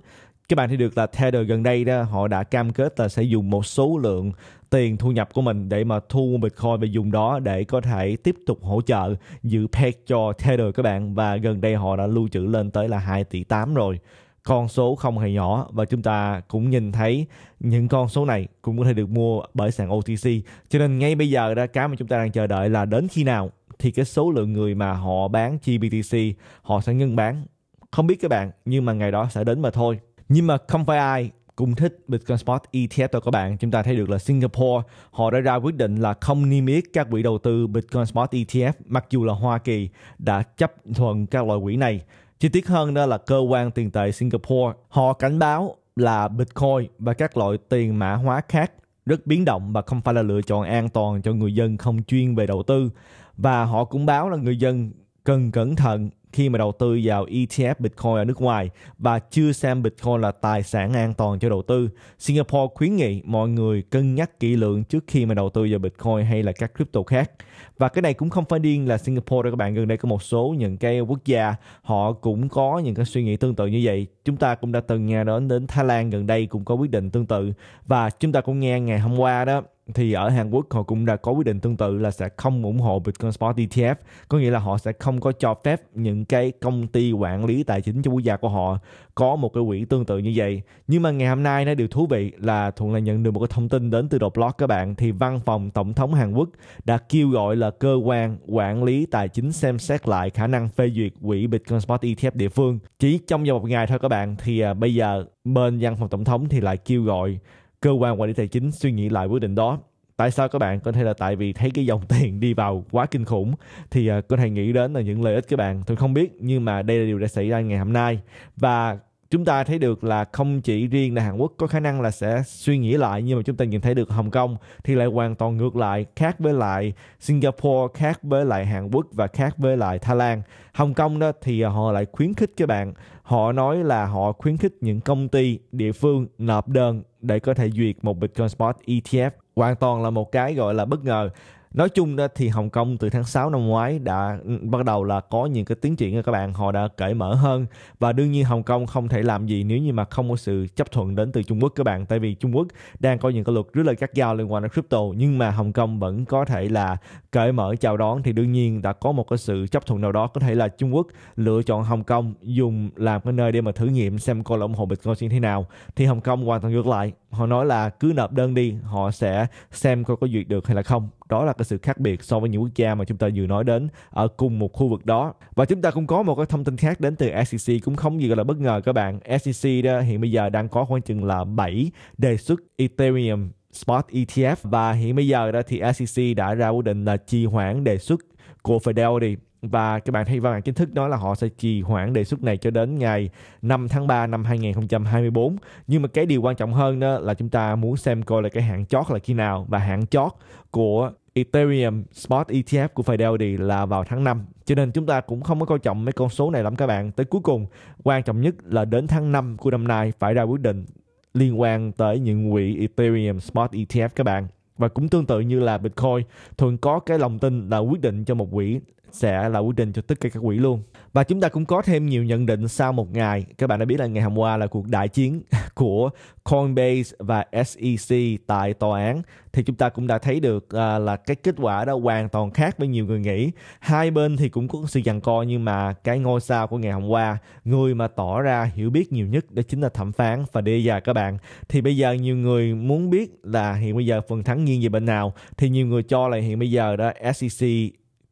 các bạn thấy được là Tether gần đây đó họ đã cam kết là sẽ dùng một số lượng tiền thu nhập của mình để mà thu Bitcoin và dùng đó để có thể tiếp tục hỗ trợ giữ peg cho Tether các bạn và gần đây họ đã lưu trữ lên tới là 2 tỷ 8 rồi con số không hề nhỏ và chúng ta cũng nhìn thấy những con số này cũng có thể được mua bởi sàn OTC cho nên ngay bây giờ đó cái mà chúng ta đang chờ đợi là đến khi nào thì cái số lượng người mà họ bán GBTC họ sẽ ngưng bán không biết các bạn nhưng mà ngày đó sẽ đến mà thôi nhưng mà không phải ai cũng thích Bitcoin Spot ETF rồi các bạn. Chúng ta thấy được là Singapore họ đã ra quyết định là không niêm yết các quỹ đầu tư Bitcoin Spot ETF mặc dù là Hoa Kỳ đã chấp thuận các loại quỹ này. Chi tiết hơn đó là cơ quan tiền tệ Singapore họ cảnh báo là Bitcoin và các loại tiền mã hóa khác rất biến động và không phải là lựa chọn an toàn cho người dân không chuyên về đầu tư và họ cũng báo là người dân cần cẩn thận khi mà đầu tư vào ETF Bitcoin ở nước ngoài và chưa xem Bitcoin là tài sản an toàn cho đầu tư. Singapore khuyến nghị mọi người cân nhắc kỹ lưỡng trước khi mà đầu tư vào Bitcoin hay là các crypto khác. Và cái này cũng không phải điên là Singapore đâu các bạn, gần đây có một số những cái quốc gia họ cũng có những cái suy nghĩ tương tự như vậy. Chúng ta cũng đã từng nghe đến đến Thái Lan gần đây cũng có quyết định tương tự và chúng ta cũng nghe ngày hôm qua đó thì ở Hàn Quốc họ cũng đã có quyết định tương tự là sẽ không ủng hộ Bitcoin Spot ETF có nghĩa là họ sẽ không có cho phép những cái công ty quản lý tài chính cho quốc gia của họ có một cái quỹ tương tự như vậy nhưng mà ngày hôm nay nó điều thú vị là thuận là nhận được một cái thông tin đến từ đột blog các bạn thì văn phòng tổng thống Hàn Quốc đã kêu gọi là cơ quan quản lý tài chính xem xét lại khả năng phê duyệt quỹ Bitcoin Spot ETF địa phương chỉ trong vòng một ngày thôi các bạn thì à, bây giờ bên văn phòng tổng thống thì lại kêu gọi cơ quan quản lý tài chính suy nghĩ lại quyết định đó tại sao các bạn có thể là tại vì thấy cái dòng tiền đi vào quá kinh khủng thì uh, có thể nghĩ đến là những lợi ích các bạn tôi không biết nhưng mà đây là điều đã xảy ra ngày hôm nay và chúng ta thấy được là không chỉ riêng là Hàn Quốc có khả năng là sẽ suy nghĩ lại nhưng mà chúng ta nhìn thấy được Hồng Kông thì lại hoàn toàn ngược lại khác với lại Singapore khác với lại Hàn Quốc và khác với lại Thái Lan Hồng Kông đó thì họ lại khuyến khích các bạn họ nói là họ khuyến khích những công ty địa phương nộp đơn để có thể duyệt một Bitcoin Spot ETF hoàn toàn là một cái gọi là bất ngờ nói chung đó thì Hồng Kông từ tháng 6 năm ngoái đã ừ, bắt đầu là có những cái tiến triển các bạn họ đã cởi mở hơn và đương nhiên Hồng Kông không thể làm gì nếu như mà không có sự chấp thuận đến từ Trung Quốc các bạn tại vì Trung Quốc đang có những cái luật rất là gắt gao liên quan đến crypto nhưng mà Hồng Kông vẫn có thể là cởi mở chào đón thì đương nhiên đã có một cái sự chấp thuận nào đó có thể là Trung Quốc lựa chọn Hồng Kông dùng làm cái nơi để mà thử nghiệm xem coi là ủng hộ Bitcoin như thế nào thì Hồng Kông hoàn toàn ngược lại họ nói là cứ nộp đơn đi họ sẽ xem coi có duyệt được hay là không đó là cái sự khác biệt so với những quốc gia mà chúng ta vừa nói đến ở cùng một khu vực đó và chúng ta cũng có một cái thông tin khác đến từ SEC cũng không gì gọi là bất ngờ các bạn SEC đó hiện bây giờ đang có khoảng chừng là 7 đề xuất Ethereum Spot ETF và hiện bây giờ đó thì SEC đã ra quyết định là trì hoãn đề xuất của Fidelity và các bạn thấy văn bản chính thức nói là họ sẽ trì hoãn đề xuất này cho đến ngày 5 tháng 3 năm 2024 nhưng mà cái điều quan trọng hơn đó là chúng ta muốn xem coi là cái hạn chót là khi nào và hạn chót của Ethereum Spot ETF của Fidelity là vào tháng 5 cho nên chúng ta cũng không có coi trọng mấy con số này lắm các bạn tới cuối cùng quan trọng nhất là đến tháng 5 của năm nay phải ra quyết định liên quan tới những quỹ Ethereum Spot ETF các bạn và cũng tương tự như là Bitcoin thường có cái lòng tin là quyết định cho một quỹ sẽ là quyết định cho tất cả các quỹ luôn và chúng ta cũng có thêm nhiều nhận định sau một ngày các bạn đã biết là ngày hôm qua là cuộc đại chiến của Coinbase và SEC tại tòa án thì chúng ta cũng đã thấy được à, là cái kết quả đó hoàn toàn khác với nhiều người nghĩ hai bên thì cũng có sự giằng co nhưng mà cái ngôi sao của ngày hôm qua người mà tỏ ra hiểu biết nhiều nhất đó chính là thẩm phán và đề già các bạn thì bây giờ nhiều người muốn biết là hiện bây giờ phần thắng nghiêng về bên nào thì nhiều người cho là hiện bây giờ đó SEC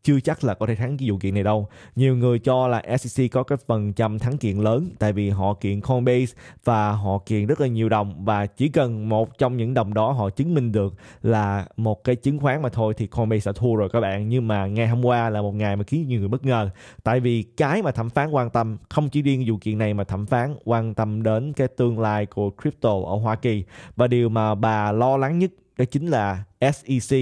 chưa chắc là có thể thắng cái vụ kiện này đâu. Nhiều người cho là SEC có cái phần trăm thắng kiện lớn tại vì họ kiện Coinbase và họ kiện rất là nhiều đồng và chỉ cần một trong những đồng đó họ chứng minh được là một cái chứng khoán mà thôi thì Coinbase sẽ thua rồi các bạn. Nhưng mà ngày hôm qua là một ngày mà khiến nhiều người bất ngờ tại vì cái mà thẩm phán quan tâm không chỉ riêng vụ kiện này mà thẩm phán quan tâm đến cái tương lai của crypto ở Hoa Kỳ và điều mà bà lo lắng nhất đó chính là SEC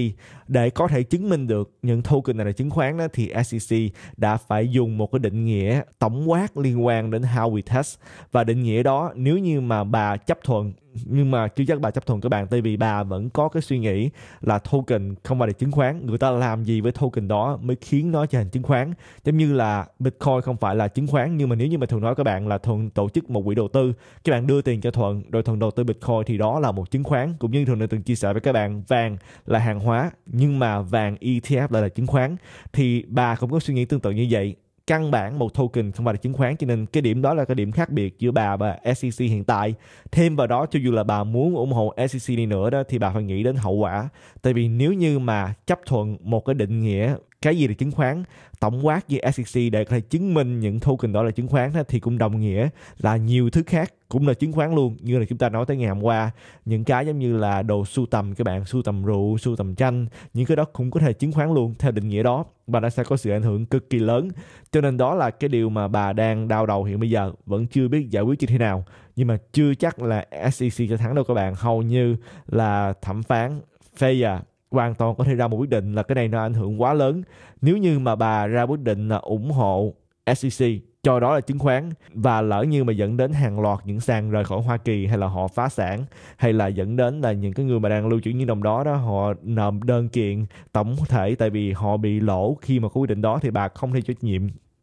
để có thể chứng minh được những token này là chứng khoán đó thì SEC đã phải dùng một cái định nghĩa tổng quát liên quan đến how we test và định nghĩa đó nếu như mà bà chấp thuận nhưng mà chưa chắc bà chấp thuận các bạn tại vì bà vẫn có cái suy nghĩ là token không phải là chứng khoán người ta làm gì với token đó mới khiến nó trở thành chứng khoán giống như là bitcoin không phải là chứng khoán nhưng mà nếu như mà thường nói các bạn là thuận tổ chức một quỹ đầu tư các bạn đưa tiền cho thuận rồi thuận đầu tư bitcoin thì đó là một chứng khoán cũng như thường đã từng chia sẻ với các bạn vàng là hàng hóa nhưng mà vàng ETF lại là chứng khoán thì bà cũng có suy nghĩ tương tự như vậy căn bản một token không phải là chứng khoán cho nên cái điểm đó là cái điểm khác biệt giữa bà và SEC hiện tại thêm vào đó cho dù là bà muốn ủng hộ SEC đi nữa đó thì bà phải nghĩ đến hậu quả tại vì nếu như mà chấp thuận một cái định nghĩa cái gì là chứng khoán tổng quát với SEC để có thể chứng minh những token đó là chứng khoán thì cũng đồng nghĩa là nhiều thứ khác cũng là chứng khoán luôn như là chúng ta nói tới ngày hôm qua những cái giống như là đồ sưu tầm các bạn sưu tầm rượu sưu tầm tranh những cái đó cũng có thể chứng khoán luôn theo định nghĩa đó và nó sẽ có sự ảnh hưởng cực kỳ lớn cho nên đó là cái điều mà bà đang đau đầu hiện bây giờ vẫn chưa biết giải quyết như thế nào nhưng mà chưa chắc là SEC sẽ thắng đâu các bạn hầu như là thẩm phán failure hoàn toàn có thể ra một quyết định là cái này nó ảnh hưởng quá lớn nếu như mà bà ra quyết định là ủng hộ SEC cho đó là chứng khoán và lỡ như mà dẫn đến hàng loạt những sàn rời khỏi Hoa Kỳ hay là họ phá sản hay là dẫn đến là những cái người mà đang lưu trữ như đồng đó đó họ nợ đơn kiện tổng thể tại vì họ bị lỗ khi mà có quyết định đó thì bà không thể chịu trách nhiệm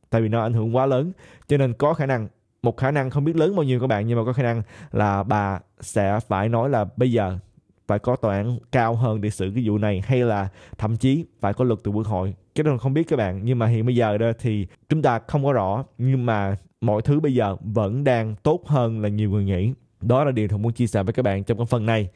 tại vì nó ảnh hưởng quá lớn cho nên có khả năng một khả năng không biết lớn bao nhiêu các bạn nhưng mà có khả năng là bà sẽ phải nói là bây giờ phải có tòa án cao hơn để xử cái vụ này hay là thậm chí phải có luật từ quốc hội cái đó không biết các bạn nhưng mà hiện bây giờ đó thì chúng ta không có rõ nhưng mà mọi thứ bây giờ vẫn đang tốt hơn là nhiều người nghĩ đó là điều tôi muốn chia sẻ với các bạn trong cái phần này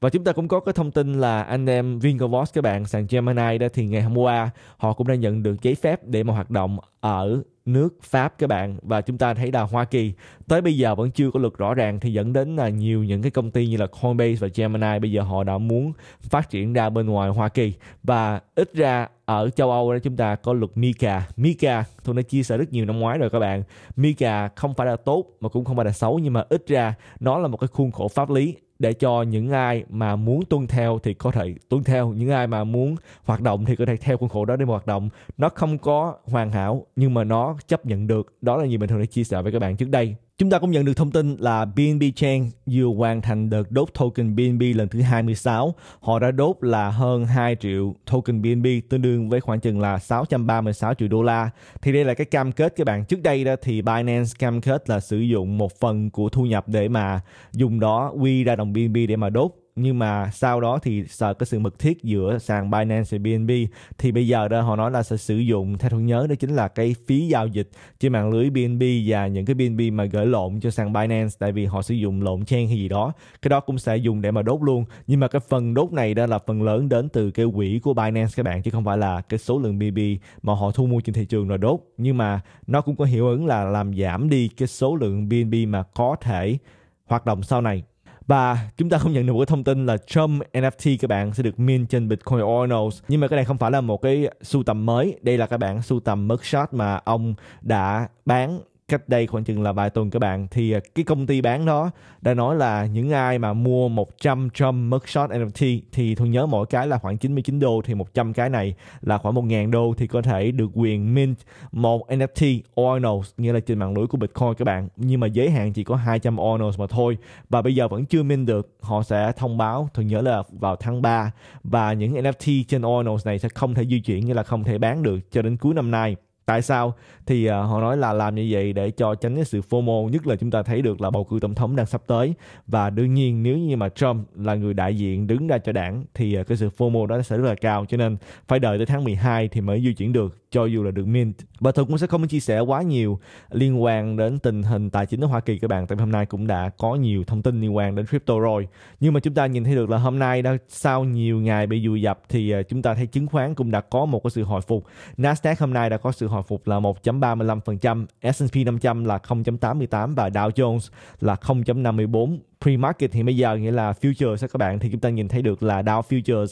và chúng ta cũng có cái thông tin là anh em Vingovox các bạn sàn Gemini đó thì ngày hôm qua họ cũng đã nhận được giấy phép để mà hoạt động ở nước Pháp các bạn và chúng ta thấy là Hoa Kỳ tới bây giờ vẫn chưa có luật rõ ràng thì dẫn đến là nhiều những cái công ty như là Coinbase và Gemini bây giờ họ đã muốn phát triển ra bên ngoài Hoa Kỳ và ít ra ở châu Âu đó chúng ta có luật Mika Mika tôi đã chia sẻ rất nhiều năm ngoái rồi các bạn Mika không phải là tốt mà cũng không phải là xấu nhưng mà ít ra nó là một cái khuôn khổ pháp lý để cho những ai mà muốn tuân theo thì có thể tuân theo những ai mà muốn hoạt động thì có thể theo khuôn khổ đó để mà hoạt động nó không có hoàn hảo nhưng mà nó chấp nhận được đó là gì mình thường đã chia sẻ với các bạn trước đây Chúng ta cũng nhận được thông tin là BNB Chain vừa hoàn thành đợt đốt token BNB lần thứ 26. Họ đã đốt là hơn 2 triệu token BNB tương đương với khoảng chừng là 636 triệu đô la. Thì đây là cái cam kết các bạn. Trước đây đó thì Binance cam kết là sử dụng một phần của thu nhập để mà dùng đó quy ra đồng BNB để mà đốt nhưng mà sau đó thì sợ cái sự mật thiết giữa sàn Binance và BNB thì bây giờ đó họ nói là sẽ sử dụng theo tôi nhớ đó chính là cái phí giao dịch trên mạng lưới BNB và những cái BNB mà gửi lộn cho sàn Binance tại vì họ sử dụng lộn chain hay gì đó cái đó cũng sẽ dùng để mà đốt luôn nhưng mà cái phần đốt này đó là phần lớn đến từ cái quỹ của Binance các bạn chứ không phải là cái số lượng BNB mà họ thu mua trên thị trường rồi đốt nhưng mà nó cũng có hiệu ứng là làm giảm đi cái số lượng BNB mà có thể hoạt động sau này và chúng ta không nhận được một cái thông tin là Trump NFT các bạn sẽ được mint trên Bitcoin Ordinals nhưng mà cái này không phải là một cái sưu tầm mới đây là các bạn sưu tầm mugshot mà ông đã bán cách đây khoảng chừng là vài tuần các bạn thì à, cái công ty bán đó đã nói là những ai mà mua 100 Trump Mugshot NFT thì tôi nhớ mỗi cái là khoảng 99 đô thì 100 cái này là khoảng 1.000 đô thì có thể được quyền mint một NFT Ordinals nghĩa là trên mạng lưới của Bitcoin các bạn nhưng mà giới hạn chỉ có 200 Ordinals mà thôi và bây giờ vẫn chưa mint được họ sẽ thông báo tôi nhớ là vào tháng 3 và những NFT trên Ordinals này sẽ không thể di chuyển nghĩa là không thể bán được cho đến cuối năm nay tại sao thì uh, họ nói là làm như vậy để cho tránh cái sự FOMO nhất là chúng ta thấy được là bầu cử tổng thống đang sắp tới và đương nhiên nếu như mà Trump là người đại diện đứng ra cho đảng thì uh, cái sự FOMO đó sẽ rất là cao cho nên phải đợi tới tháng 12 thì mới di chuyển được cho dù là được mint và tôi cũng sẽ không chia sẻ quá nhiều liên quan đến tình hình tài chính ở Hoa Kỳ các bạn tại vì hôm nay cũng đã có nhiều thông tin liên quan đến crypto rồi nhưng mà chúng ta nhìn thấy được là hôm nay đã sau nhiều ngày bị dùi dập thì uh, chúng ta thấy chứng khoán cũng đã có một cái sự hồi phục Nasdaq hôm nay đã có sự hồi phục là 1.35%, S&P 500 là 0.88 và Dow Jones là 0.54 pre-market thì bây giờ nghĩa là futures các bạn thì chúng ta nhìn thấy được là Dow futures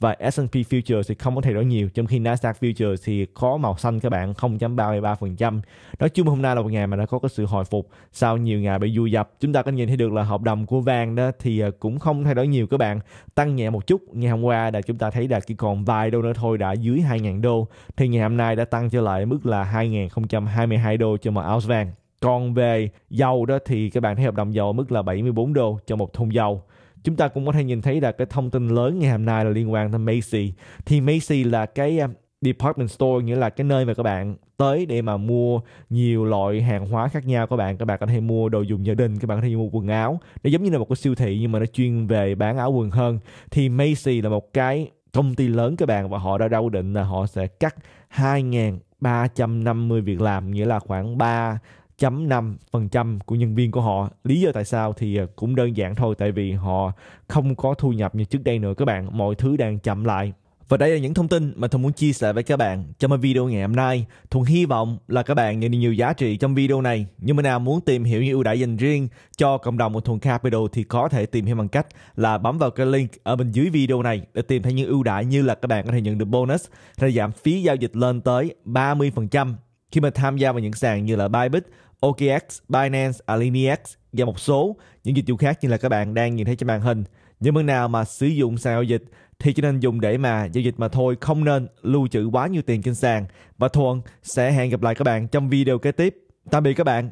và S&P futures thì không có thay đổi nhiều trong khi Nasdaq futures thì có màu xanh các bạn 0.33% nói chung hôm nay là một ngày mà đã có cái sự hồi phục sau nhiều ngày bị du dập chúng ta có nhìn thấy được là hợp đồng của vàng đó thì à, cũng không thay đổi nhiều các bạn tăng nhẹ một chút ngày hôm qua là chúng ta thấy là chỉ còn vài đô nữa thôi đã dưới 2.000 đô thì ngày hôm nay đã tăng trở lại mức là 2.022 đô cho một ounce vàng còn về dầu đó thì các bạn thấy hợp đồng dầu ở mức là 74 đô cho một thùng dầu. Chúng ta cũng có thể nhìn thấy là cái thông tin lớn ngày hôm nay là liên quan tới Macy. Thì Macy là cái um, department store nghĩa là cái nơi mà các bạn tới để mà mua nhiều loại hàng hóa khác nhau các bạn các bạn có thể mua đồ dùng gia đình các bạn có thể mua quần áo nó giống như là một cái siêu thị nhưng mà nó chuyên về bán áo quần hơn thì Macy là một cái công ty lớn các bạn và họ đã ra quyết định là họ sẽ cắt 2.350 việc làm nghĩa là khoảng 3 0,5% của nhân viên của họ. Lý do tại sao thì à, cũng đơn giản thôi tại vì họ không có thu nhập như trước đây nữa các bạn. Mọi thứ đang chậm lại. Và đây là những thông tin mà Thuận muốn chia sẻ với các bạn trong video ngày hôm nay. Thuận hy vọng là các bạn nhận được nhiều giá trị trong video này. Nhưng mà nào muốn tìm hiểu những ưu đãi dành riêng cho cộng đồng của Thuận Capital thì có thể tìm hiểu bằng cách là bấm vào cái link ở bên dưới video này để tìm thấy những ưu đãi như là các bạn có thể nhận được bonus hay giảm phí giao dịch lên tới 30% khi mà tham gia vào những sàn như là Bybit OKX, Binance, Alinex và một số những dịch vụ khác như là các bạn đang nhìn thấy trên màn hình. Những bên nào mà sử dụng sàn giao dịch thì chỉ nên dùng để mà giao dịch mà thôi, không nên lưu trữ quá nhiều tiền trên sàn. Và Thuận sẽ hẹn gặp lại các bạn trong video kế tiếp. Tạm biệt các bạn.